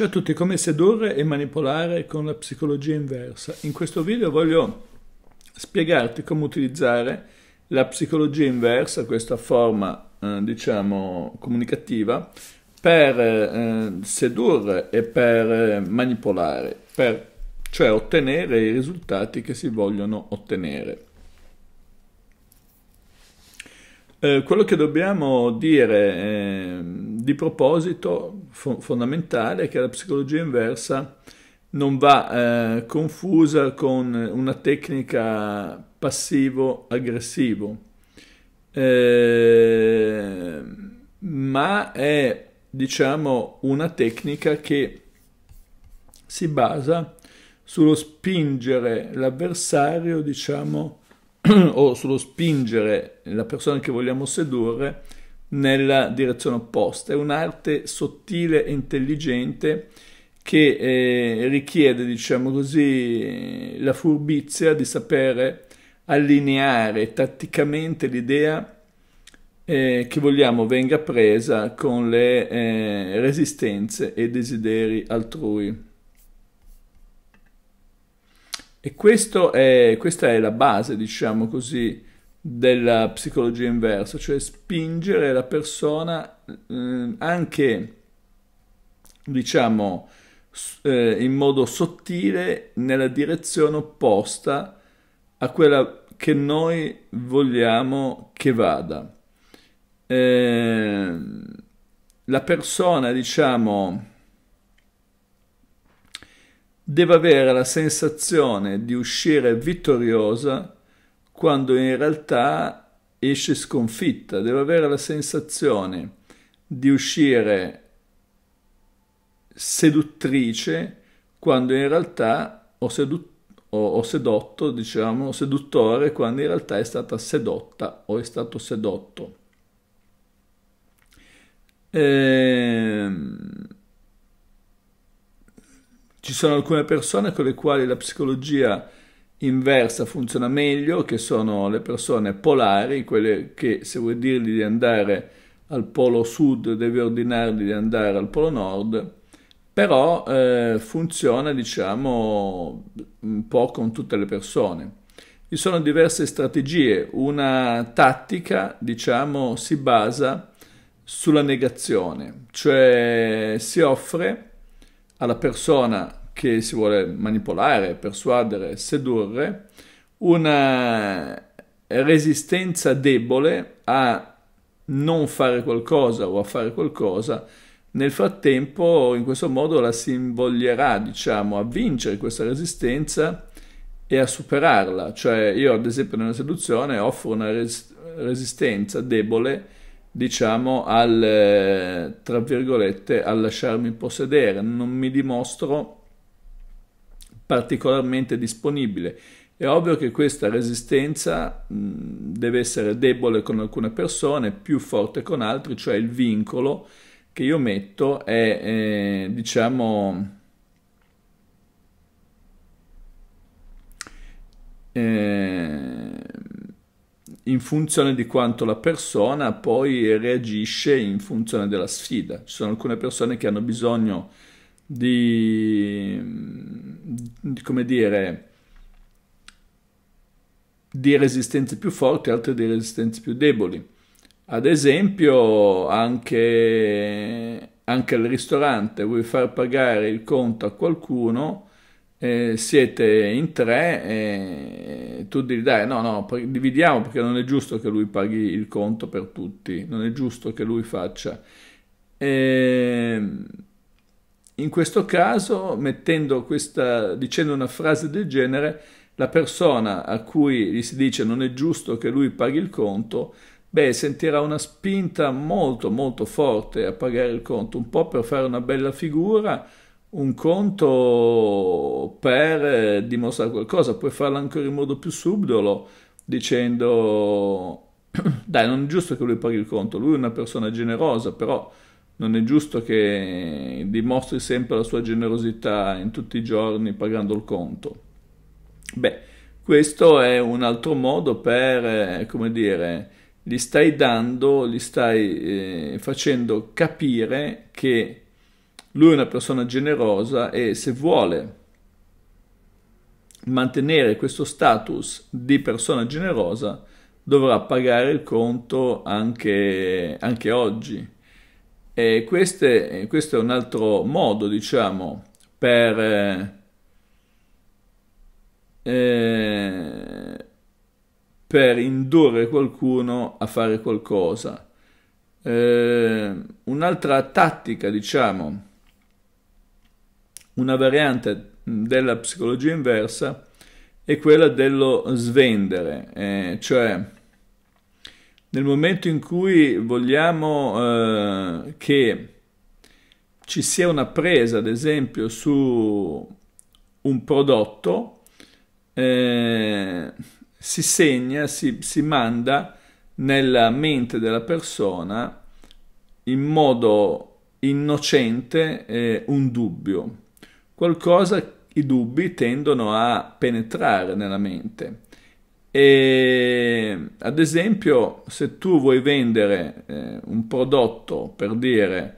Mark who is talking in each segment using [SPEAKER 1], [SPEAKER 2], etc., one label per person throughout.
[SPEAKER 1] Ciao a tutti, come sedurre e manipolare con la psicologia inversa. In questo video voglio spiegarti come utilizzare la psicologia inversa, questa forma, eh, diciamo, comunicativa, per eh, sedurre e per eh, manipolare, per, cioè ottenere i risultati che si vogliono ottenere. Eh, quello che dobbiamo dire eh, di proposito fo- fondamentale che la psicologia inversa non va eh, confusa con una tecnica passivo-aggressivo, eh, ma è diciamo una tecnica che si basa sullo spingere l'avversario, diciamo, o sullo spingere la persona che vogliamo sedurre nella direzione opposta. È un'arte sottile e intelligente che eh, richiede, diciamo così, la furbizia di sapere allineare tatticamente l'idea eh, che vogliamo venga presa con le eh, resistenze e desideri altrui. E è, questa è la base, diciamo così, della psicologia inversa, cioè spingere la persona eh, anche, diciamo, eh, in modo sottile nella direzione opposta a quella che noi vogliamo che vada. Eh, la persona, diciamo, deve avere la sensazione di uscire vittoriosa quando in realtà esce sconfitta, deve avere la sensazione di uscire seduttrice quando in realtà ho, sedu- ho sedotto, diciamo, seduttore quando in realtà è stata sedotta o è stato sedotto. Ehm... Ci sono alcune persone con le quali la psicologia inversa funziona meglio, che sono le persone polari, quelle che se vuoi dirgli di andare al polo sud devi ordinargli di andare al polo nord, però eh, funziona diciamo un po' con tutte le persone. Ci sono diverse strategie, una tattica diciamo si basa sulla negazione, cioè si offre alla persona che si vuole manipolare, persuadere, sedurre, una eh, resistenza debole a non fare qualcosa o a fare qualcosa, nel frattempo in questo modo la si invoglierà, diciamo, a vincere questa resistenza e a superarla. Cioè io ad esempio nella seduzione offro una res- resistenza debole, diciamo, al, eh, tra virgolette, a lasciarmi possedere, non mi dimostro particolarmente disponibile. È ovvio che questa resistenza mh, deve essere debole con alcune persone, più forte con altri, cioè il vincolo che io metto è, eh, diciamo, eh, in funzione di quanto la persona poi reagisce in funzione della sfida. Ci sono alcune persone che hanno bisogno di, di come dire, di resistenze più forti, altre di resistenze più deboli. Ad esempio, anche, anche al ristorante vuoi far pagare il conto a qualcuno, eh, siete in tre e tu devi dai no, no, dividiamo perché non è giusto che lui paghi il conto per tutti, non è giusto che lui faccia. Eh, in questo caso, questa, dicendo una frase del genere, la persona a cui gli si dice non è giusto che lui paghi il conto, beh, sentirà una spinta molto molto forte a pagare il conto, un po' per fare una bella figura, un conto per eh, dimostrare qualcosa, puoi farlo ancora in modo più subdolo, dicendo dai, non è giusto che lui paghi il conto, lui è una persona generosa, però non è giusto che dimostri sempre la sua generosità in tutti i giorni pagando il conto. Beh, questo è un altro modo per, eh, come dire, gli stai dando, gli stai eh, facendo capire che lui è una persona generosa e se vuole mantenere questo status di persona generosa dovrà pagare il conto anche, anche oggi. Eh, queste, questo è un altro modo, diciamo, per, eh, eh, per indurre qualcuno a fare qualcosa. Eh, un'altra tattica, diciamo, una variante della psicologia inversa è quella dello svendere, eh, cioè nel momento in cui vogliamo eh, che ci sia una presa, ad esempio, su un prodotto, eh, si segna, si, si manda nella mente della persona in modo innocente eh, un dubbio, qualcosa i dubbi tendono a penetrare nella mente. E ad esempio, se tu vuoi vendere eh, un prodotto per dire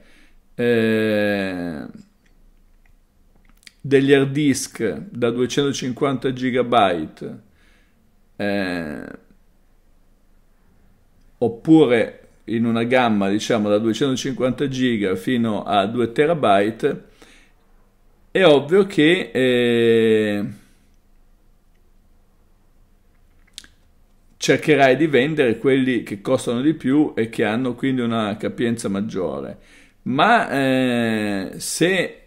[SPEAKER 1] eh, degli hard disk da 250 GB eh, oppure in una gamma diciamo da 250 GB fino a 2 terabyte è ovvio che eh, cercherai di vendere quelli che costano di più e che hanno quindi una capienza maggiore. Ma eh, se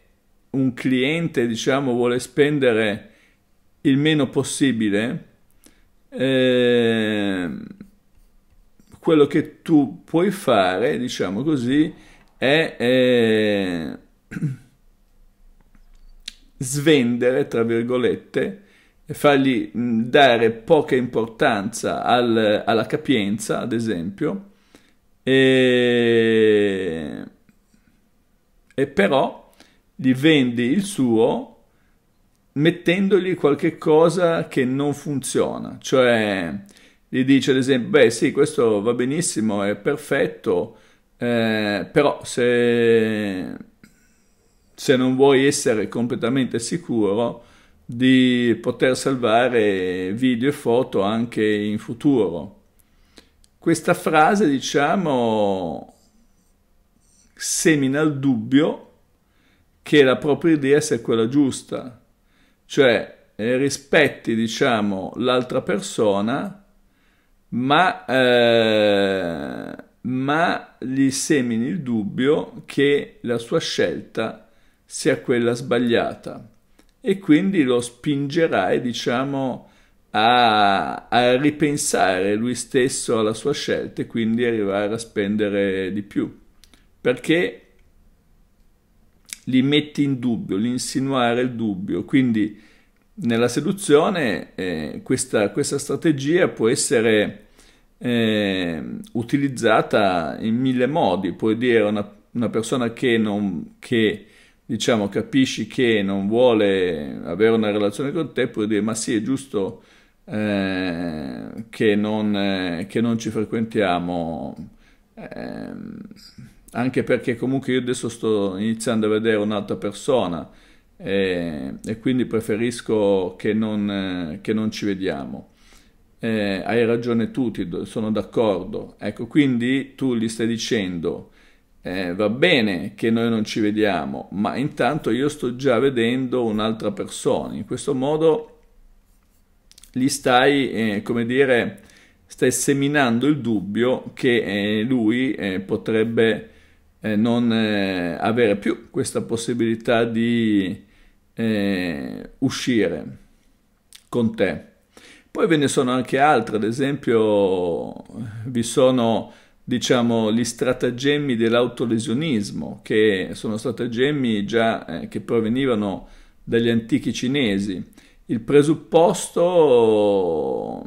[SPEAKER 1] un cliente, diciamo, vuole spendere il meno possibile, eh, quello che tu puoi fare, diciamo così, è eh, svendere, tra virgolette, e fargli dare poca importanza al, alla capienza, ad esempio, e, e però gli vendi il suo mettendogli qualche cosa che non funziona, cioè gli dice ad esempio, beh sì, questo va benissimo, è perfetto, eh, però se, se non vuoi essere completamente sicuro, di poter salvare video e foto anche in futuro. Questa frase, diciamo, semina il dubbio che la propria idea sia quella giusta, cioè eh, rispetti, diciamo, l'altra persona, ma, eh, ma gli semini il dubbio che la sua scelta sia quella sbagliata e quindi lo spingerai, diciamo, a, a ripensare lui stesso alla sua scelta e quindi arrivare a spendere di più. Perché li metti in dubbio, l'insinuare il dubbio. Quindi nella seduzione eh, questa, questa, strategia può essere eh, utilizzata in mille modi. Puoi dire a una, una persona che, non, che diciamo, capisci che non vuole avere una relazione con te, puoi dire, ma sì, è giusto eh, che, non, eh, che, non, ci frequentiamo, eh, anche perché comunque io adesso sto iniziando a vedere un'altra persona e, eh, e quindi preferisco che non, eh, che non ci vediamo. Eh, hai ragione tu, sono d'accordo. Ecco, quindi tu gli stai dicendo eh, va bene che noi non ci vediamo, ma intanto io sto già vedendo un'altra persona. In questo modo gli stai, eh, come dire, stai seminando il dubbio che eh, lui eh, potrebbe eh, non eh, avere più questa possibilità di uscire con te. Poi ve ne sono anche altre, ad esempio vi sono diciamo, gli stratagemmi dell'autolesionismo, che sono stratagemmi già eh, che provenivano dagli antichi cinesi. Il presupposto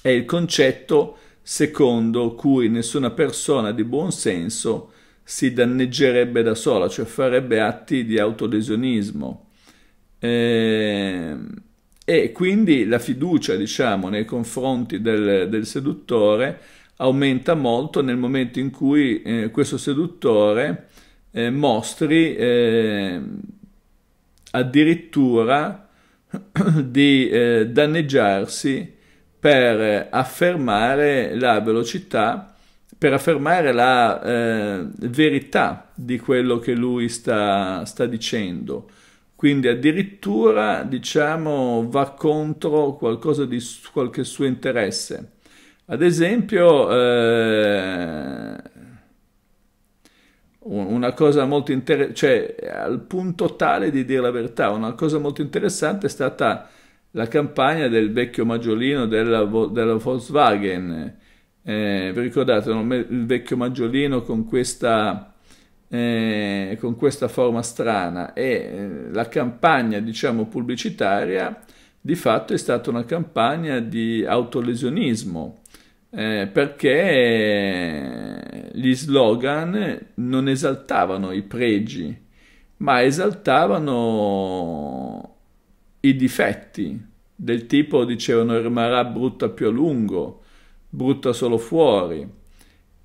[SPEAKER 1] è il concetto secondo cui nessuna persona di buon senso si danneggerebbe da sola, cioè farebbe atti di autolesionismo. Eh, e quindi la fiducia diciamo, nei confronti del, del, seduttore aumenta molto nel momento in cui eh, questo seduttore eh, mostri eh, addirittura di eh, danneggiarsi per affermare la velocità, per affermare la eh, verità di quello che lui sta, sta dicendo quindi addirittura diciamo va contro qualcosa di qualche suo interesse. Ad esempio, eh, una cosa molto interessante, cioè al punto tale di dire la verità, una cosa molto interessante è stata la campagna del vecchio maggiolino della, della Volkswagen. Eh, vi ricordate no? il vecchio maggiolino con questa eh, con questa forma strana e eh, la campagna diciamo pubblicitaria di fatto è stata una campagna di autolesionismo eh, perché eh, gli slogan non esaltavano i pregi ma esaltavano i difetti del tipo dicevano rimarrà brutta più a lungo brutta solo fuori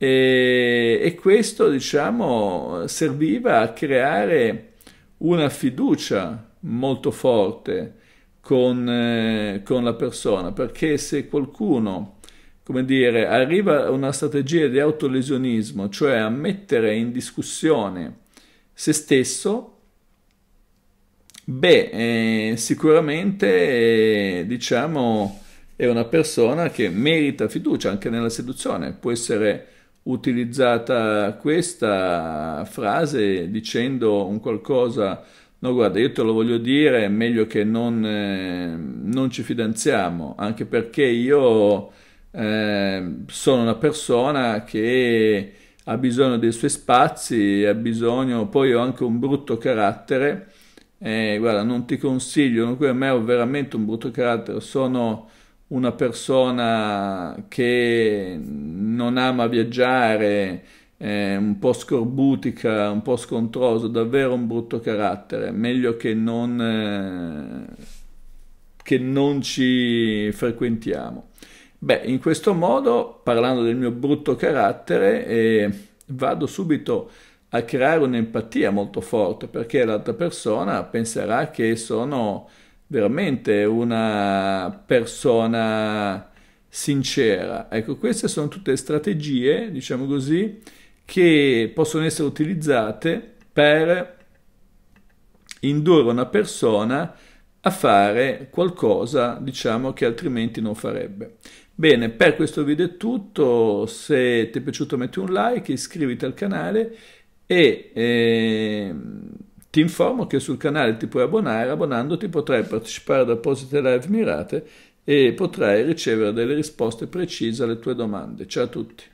[SPEAKER 1] e, e questo, diciamo, serviva a creare una fiducia molto forte con, eh, con, la persona, perché se qualcuno, come dire, arriva a una strategia di autolesionismo, cioè a mettere in discussione se stesso, beh, eh, sicuramente, eh, diciamo, è una persona che merita fiducia anche nella seduzione, può essere utilizzata questa frase dicendo un qualcosa, no guarda io te lo voglio dire, è meglio che non, eh, non ci fidanziamo, anche perché io eh, sono una persona che ha bisogno dei suoi spazi, ha bisogno, poi ho anche un brutto carattere, eh, guarda non ti consiglio, non, a me ho veramente un brutto carattere, sono una persona che non ama viaggiare, eh, un po' scorbutica, un po' scontrosa, davvero un brutto carattere, meglio che non, eh, che non ci frequentiamo. Beh, in questo modo, parlando del mio brutto carattere, eh, vado subito a creare un'empatia molto forte perché l'altra persona penserà che sono veramente una persona sincera. Ecco, queste sono tutte strategie, diciamo così, che possono essere utilizzate per indurre una persona a fare qualcosa, diciamo, che altrimenti non farebbe. Bene, per questo video è tutto, se ti è piaciuto metti un like, iscriviti al canale e... Eh, ti informo che sul canale ti puoi abbonare, abbonandoti potrai partecipare ad apposite live mirate e potrai ricevere delle risposte precise alle tue domande. Ciao a tutti!